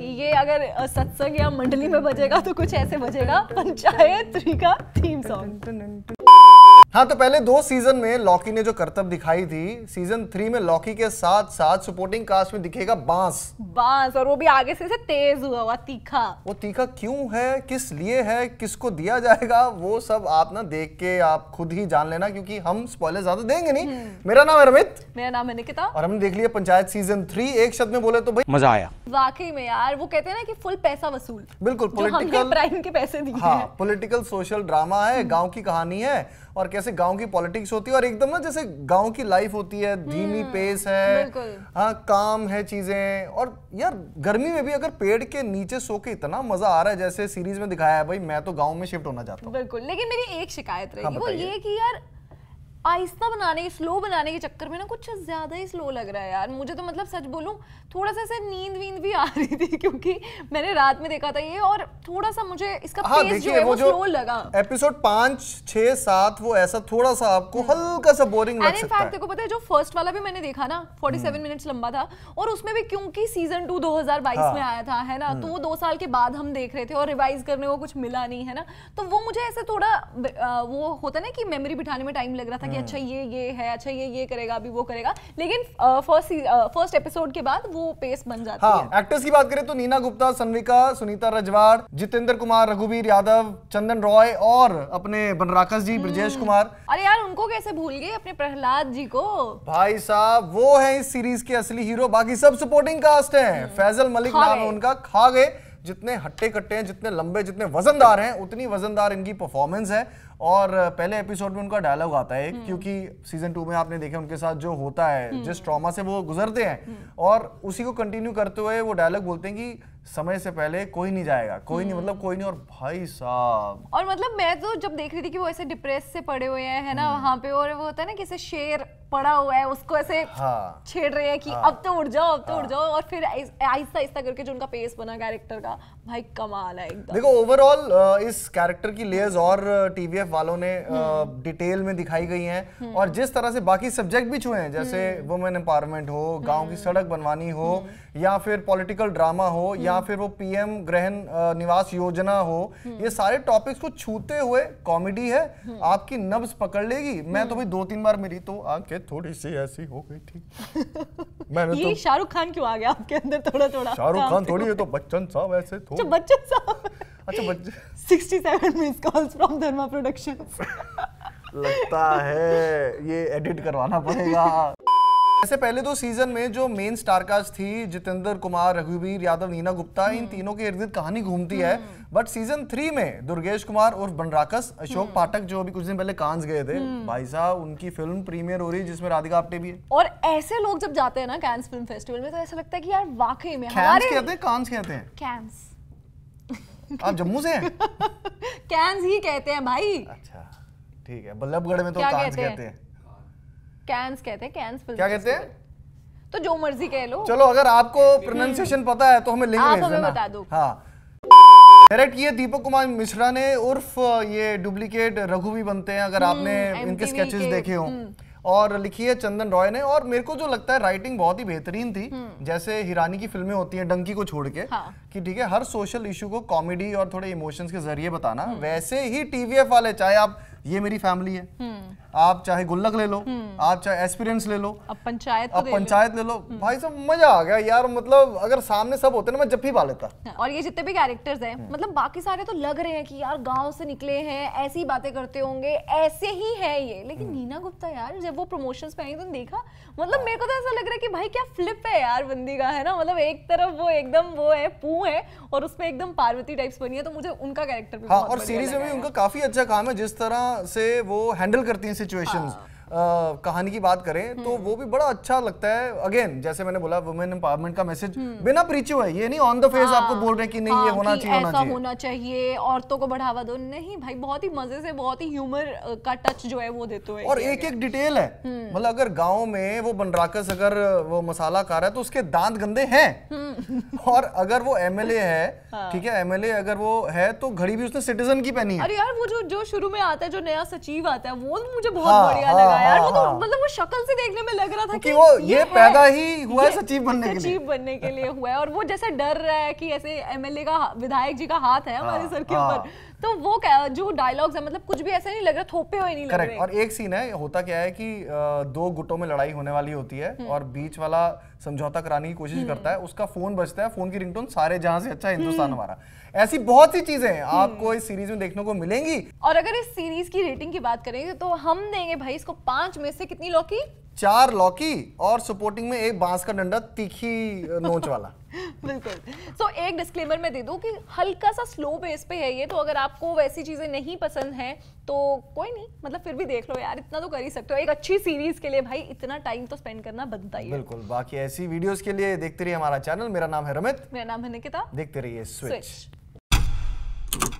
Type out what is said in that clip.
ये अगर सत्संग या मंडली में बजेगा तो कुछ ऐसे बजेगा पंचायत का थीम सॉन्ग हाँ तो पहले दो सीजन में लॉकी ने जो करतब दिखाई थी सीजन थ्री में लॉकी के साथ साथ सपोर्टिंग कास्ट में दिखेगा बांस बांस और वो भी आगे से, से तेज हुआ हुआ तीखा वो तीखा क्यों है किस लिए है किसको दिया जाएगा वो सब आप ना देख के आप खुद ही जान लेना क्योंकि हम स्पॉयलर ज्यादा देंगे नहीं हम्म। मेरा नाम है रमित मेरा नाम है निकिता और हमने देख लिया पंचायत सीजन थ्री एक शब्द में बोले तो भाई मजा आया वाकई में यार वो कहते हैं ना कि फुल पैसा वसूल बिल्कुल पोलिटिकल प्राइम के पैसे दिए हाँ सोशल ड्रामा है गाँव की कहानी है और कैसे गांव की पॉलिटिक्स होती है और एकदम ना जैसे गांव की लाइफ होती है धीमी पेस हम्म, है हाँ काम है चीजें और यार गर्मी में भी अगर पेड़ के नीचे सो के इतना मजा आ रहा है जैसे सीरीज में दिखाया है भाई मैं तो गाँव में शिफ्ट होना चाहता हूँ बिल्कुल लेकिन मेरी एक शिकायत रही हाँ, वो ये की यार आहिस्ता बनाने के स्लो बनाने के चक्कर में ना कुछ ज़्यादा ही स्लो लग रहा है यार मुझे तो मतलब सच बोलूँ थोड़ा सा ऐसे नींद वींद भी आ रही थी क्योंकि मैंने रात में देखा था ये और थोड़ा सा मुझे इसका हाँ, पेस जो है वो, स्लो लगा एपिसोड पाँच छः सात वो ऐसा थोड़ा सा आपको हम्म। हल्का सा बोरिंग लग सकता है देखो पता है जो फर्स्ट वाला भी मैंने देखा ना सेवन मिनट्स हम्म। लंबा था और उसमें भी क्योंकि सीजन टू बाईस में हाँ। आया था है ना तो वो हम्म। दो साल के बाद हम देख रहे थे और रिवाइज करने को कुछ मिला नहीं है ना तो वो मुझे ऐसे थोड़ा वो होता ना कि मेमोरी बिठाने में टाइम लग रहा था कि हाँ। अच्छा ये ये है अच्छा ये ये करेगा अभी वो करेगा लेकिन फर्स्ट फर्स्ट एपिसोड के बाद वो पेस बन जाता हाँ, है एक्टर्स की बात करें तो नीना गुप्ता सनविका सुनीता रजवाड़ जितेंद्र कुमार रघुवीर यादव चंदन रॉय और अपने बनराकस जी ब्रजेश हम्म। कुमार अरे यार उनको कैसे भूल गए अपने प्रहलाद जी को भाई साहब वो है इस सीरीज के असली हीरो बाकी सब सपोर्टिंग कास्ट है फैजल मलिक नाम उनका खा गए जितने हट्टे कट्टे हैं जितने लंबे जितने वजनदार हैं उतनी वजनदार इनकी परफॉर्मेंस है और पहले एपिसोड में उनका डायलॉग आता है हम्म। क्योंकि सीजन टू में आपने देखा उनके साथ जो होता है हम्म। जिस ट्रॉमा से वो गुजरते हैं हम्म। और उसी को कंटिन्यू करते हुए वो डायलॉग बोलते हैं कि समय से पहले कोई नहीं जाएगा कोई नहीं हम्म। मतलब कोई नहीं और भाई साहब और मतलब मैं तो जब देख रही थी कि वो ऐसे डिप्रेस से पड़े हुए हैं है ना हम्म। वहाँ पे और वो होता है ना कि शेर पड़ा हुआ है उसको ऐसे हाँ, छेड़ रहे हैं कि हाँ, अब तो उड़ जाओ अब तो हाँ, उड़ जाओ और फिर आहिस्ता आहिस्ता करके जो उनका पेस बना कैरेक्टर का भाई कमाल है एकदम देखो ओवरऑल इस कैरेक्टर की लेयर्स और टीवीएफ वालों ने डिटेल हम्म। में दिखाई गई हैं और जिस तरह से बाकी सब्जेक्ट भी छुए हैं जैसे वुमेन एम्पावरमेंट हो गाँव की सड़क बनवानी हो या फिर पॉलिटिकल ड्रामा हो या या फिर वो पीएम ग्रहण निवास योजना हो ये सारे टॉपिक्स को छूते हुए कॉमेडी है आपकी नब्स पकड़ लेगी मैं तो भाई दो तीन बार मेरी तो आंखें थोड़ी सी ऐसी हो गई थी मैंने ये तो शाहरुख खान क्यों आ गया आपके अंदर थोड़ा थोड़ा शाहरुख खान थोड़ी है तो बच्चन साहब ऐसे अच्छा, बच्चन साहब अच्छा बच्चन फ्रॉम धर्मा प्रोडक्शंस लगता है ये एडिट करवाना पड़ेगा ऐसे पहले दो तो सीजन में जो मेन स्टारकास्ट थी जितेंद्र कुमार रघुवीर यादव नीना गुप्ता इन हम्म। तीनों के इर्द कहानी घूमती हम्म। है बट सीजन थ्री में दुर्गेश कुमार उर्फ बनराकस अशोक हम्म। पाठक जो अभी कुछ दिन पहले कांस गए थे भाई साहब उनकी फिल्म प्रीमियर हो रही जिसमें राधिका आपटे भी है और ऐसे लोग जब जाते हैं ना कैंस फिल्म फेस्टिवल में तो ऐसा लगता है की यार वाकई में कहते हैं कांस कहते हैं कैंस आप जम्मू से कैंस ही कहते हैं भाई अच्छा ठीक है बल्लभगढ़ में तो कांस कहते हैं कैंस कहते हैं कैंस क्या कहते हैं तो जो मर्जी कह लो चलो अगर आपको प्रोनाउंसिएशन पता है तो हमें लिंक भेज देना बता दो हाँ डायरेक्ट ये दीपक कुमार मिश्रा ने उर्फ ये डुप्लीकेट रघु भी बनते हैं अगर हम्म, आपने इनके स्केचेस देखे हो हम्म। और लिखी है चंदन रॉय ने और मेरे को जो लगता है राइटिंग बहुत ही बेहतरीन थी हम्म। जैसे हिरानी की फिल्में होती हैं डंकी को छोड़ के हाँ। कि ठीक है हर सोशल इशू को कॉमेडी और थोड़े इमोशंस के जरिए बताना वैसे ही टीवीएफ वाले चाहे आप ये मेरी फैमिली है आप चाहे गुल्लक ले लो हम्म। आप चाहे एक्सपीरियंस ले लो अब पंचायत अब पंचायत ले लो हम्म। भाई साहब मजा आ गया यार मतलब अगर सामने सब होते ना मैं जब भी पा लेता हाँ, और ये जितने भी कैरेक्टर्स हैं हम्म। मतलब बाकी सारे तो लग रहे हैं कि यार गांव से निकले हैं ऐसी बातें करते होंगे ऐसे ही है ये लेकिन नीना गुप्ता यार जब वो प्रमोशन पे आई तो देखा मतलब मेरे को तो ऐसा लग रहा है कि भाई क्या फ्लिप है यार बंदी का है ना मतलब एक तरफ वो एकदम वो है पू है और उसमें एकदम पार्वती टाइप्स बनी है तो मुझे उनका कैरेक्टर हाँ, और सीरीज में भी उनका काफी अच्छा काम है जिस तरह से वो हैंडल करती है situations. कहानी की बात करें तो हम्म। वो भी बड़ा अच्छा लगता है अगेन जैसे मैंने बोला वुमेन एम्पावरमेंट का मैसेज हम्म। बिना प्रीचो है ये नहीं ऑन द फेस आपको हाँ। बोल रहे हैं कि नहीं हाँ, ये होना चाहिए ऐसा होना चाहिए, होना चाहिए औरतों को बढ़ावा दो नहीं भाई बहुत ही मजे से बहुत ही ह्यूमर का टच जो है वो देते हैं और एक एक डिटेल है हम्म। मतलब अगर गाँव में वो बनराकस अगर वो मसाला खा रहा है तो उसके दांत गंदे हैं और अगर वो एमएलए है हाँ। ठीक है एमएलए अगर वो है तो घड़ी भी उसने सिटीजन की पहनी है अरे यार वो जो जो शुरू में आता है जो नया सचिव आता है वो तो मुझे बहुत हाँ, बढ़िया लगा हाँ, हाँ, यार वो तो हाँ। मतलब वो शक्ल से देखने में लग रहा था कि वो ये पैदा ही हुआ है सचिव बनने के लिए सचिव बनने के लिए हुआ है और वो जैसे डर रहा है कि ऐसे एमएलए का विधायक जी का हाथ है हमारे हाँ, सर के ऊपर तो वो जो डायलॉग्स है मतलब कुछ भी ऐसा नहीं लग रहा थोपे हुए नहीं लग रहे और एक सीन है होता क्या है कि दो गुटों में लड़ाई होने वाली होती है हम्म। और बीच वाला समझौता कराने की कोशिश हम्म। करता है उसका फोन बजता है फोन की रिंगटोन सारे जहां से अच्छा हिंदुस्तान हम्म। हमारा ऐसी बहुत सी चीजें आपको इस सीरीज में देखने को मिलेंगी और अगर इस सीरीज की रेटिंग की बात करेंगे तो हम देंगे भाई इसको पांच में से कितनी लौकी चार लौकी और सपोर्टिंग में एक बांस का डंडा तीखी नोच वाला बिल्कुल सो so, एक डिस्क्लेमर मैं दे दूं कि हल्का सा स्लो बेस पे है ये तो अगर आपको वैसी चीज़ें नहीं पसंद हैं तो कोई नहीं मतलब फिर भी देख लो यार इतना तो कर ही सकते हो एक अच्छी सीरीज के लिए भाई इतना टाइम तो स्पेंड करना बनता ही बिल्कुल बाकी ऐसी वीडियोस के लिए देखते रहिए हमारा चैनल मेरा नाम है रमित मेरा नाम है निकिता देखते रहिए स्विच, स्विच।